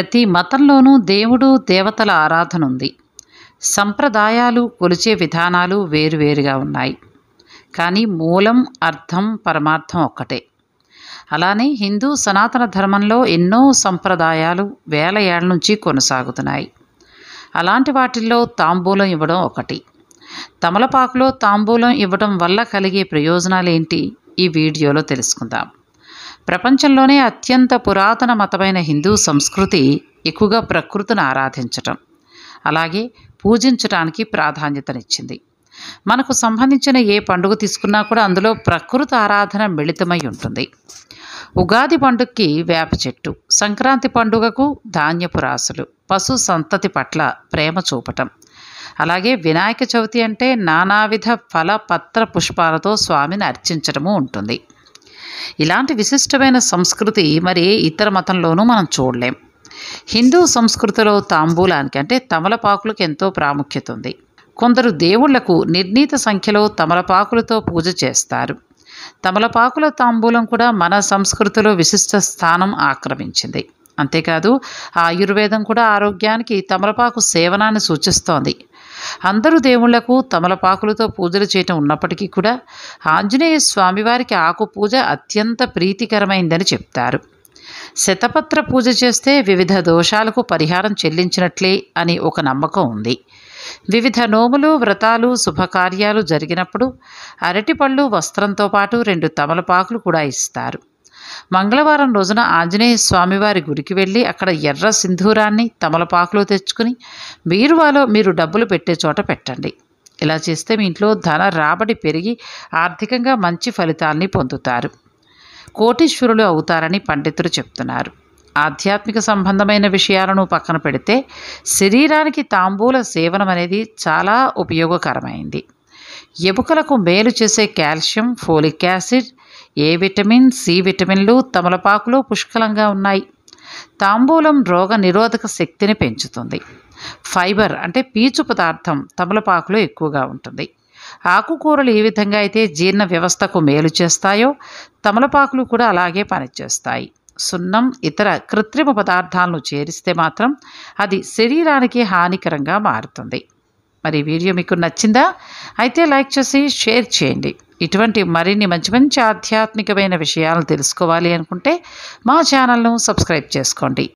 ప్రతి మతంలోనూ దేవుడు దేవతల ఆరాధన ఉంది సంప్రదాయాలు కొలిచే విధానాలు వేరువేరుగా ఉన్నాయి కానీ మూలం అర్థం పరమార్థం ఒక్కటే అలానే హిందూ సనాతన ధర్మంలో ఎన్నో సంప్రదాయాలు వేల ఏళ్ల నుంచి కొనసాగుతున్నాయి అలాంటి వాటిల్లో తాంబూలం ఇవ్వడం ఒకటి తమలపాకులో తాంబూలం ఇవ్వడం వల్ల కలిగే ప్రయోజనాలేంటి ఈ వీడియోలో తెలుసుకుందాం ప్రపంచంలోనే అత్యంత పురాతన మతమైన హిందూ సంస్కృతి ఎక్కువగా ప్రకృతిని ఆరాధించటం అలాగే పూజించటానికి ప్రాధాన్యతనిచ్చింది మనకు సంబంధించిన ఏ పండుగ తీసుకున్నా కూడా అందులో ప్రకృతి ఆరాధన మిళితమై ఉంటుంది ఉగాది పండుగకి వేప చెట్టు సంక్రాంతి పండుగకు ధాన్యపు రాసులు పశు సంతతి పట్ల ప్రేమ చూపటం అలాగే వినాయక చవితి అంటే నానావిధ ఫల పత్ర పుష్పాలతో స్వామిని అర్చించడము ఉంటుంది ఇలాంటి విశిష్టమైన సంస్కృతి మరి ఇతర మతంలోనూ మనం చూడలేం హిందూ సంస్కృతిలో తాంబూలానికి అంటే తమలపాకులకు ఎంతో ప్రాముఖ్యత ఉంది కొందరు దేవుళ్లకు నిర్ణీత సంఖ్యలో తమలపాకులతో పూజ చేస్తారు తమలపాకుల తాంబూలం కూడా మన సంస్కృతిలో విశిష్ట స్థానం ఆక్రమించింది అంతేకాదు ఆయుర్వేదం కూడా ఆరోగ్యానికి తమలపాకు సేవనాన్ని సూచిస్తోంది అందరూ దేవుళ్లకు తమలపాకులతో పూజలు చేయటం ఉన్నప్పటికీ కూడా ఆంజనేయ స్వామివారికి ఆకు పూజ అత్యంత ప్రీతికరమైందని చెప్తారు శతపత్ర పూజ చేస్తే వివిధ దోషాలకు పరిహారం చెల్లించినట్లే అని ఒక నమ్మకం ఉంది వివిధ నోములు వ్రతాలు శుభకార్యాలు జరిగినప్పుడు అరటిపళ్ళు వస్త్రంతో పాటు రెండు తమలపాకులు కూడా ఇస్తారు మంగళవారం రోజున ఆంజనేయ స్వామివారి గుడికి వెళ్ళి అక్కడ ఎర్ర సింధూరాన్ని తమలపాకులో తెచ్చుకుని బీరువాలో మీరు డబ్బులు పెట్టే చోట పెట్టండి ఇలా చేస్తే మీ ఇంట్లో ధన రాబడి పెరిగి ఆర్థికంగా మంచి ఫలితాల్ని పొందుతారు కోటీశ్వరులు అవుతారని పండితులు చెప్తున్నారు ఆధ్యాత్మిక సంబంధమైన విషయాలను పక్కన పెడితే శరీరానికి తాంబూల సేవనం అనేది చాలా ఉపయోగకరమైంది ఎముకలకు మేలు చేసే calcium folic acid A vitamin C విటమిన్లు తమలపాకులు పుష్కలంగా ఉన్నాయి తాంబూలం రోగ నిరోధక శక్తిని పెంచుతుంది ఫైబర్ అంటే పీచు పదార్థం తమలపాకులో ఎక్కువగా ఉంటుంది ఆకుకూరలు ఏ విధంగా అయితే జీర్ణ వ్యవస్థకు మేలు చేస్తాయో తమలపాకులు కూడా అలాగే పనిచేస్తాయి సున్నం ఇతర కృత్రిమ పదార్థాలను చేరిస్తే మాత్రం అది శరీరానికి హానికరంగా మారుతుంది మరి వీడియో మీకు నచ్చిందా అయితే లైక్ చేసి షేర్ చేయండి ఇటువంటి మరిన్ని మంచి మంచి ఆధ్యాత్మికమైన విషయాలు తెలుసుకోవాలి అనుకుంటే మా ఛానల్ను సబ్స్క్రైబ్ చేసుకోండి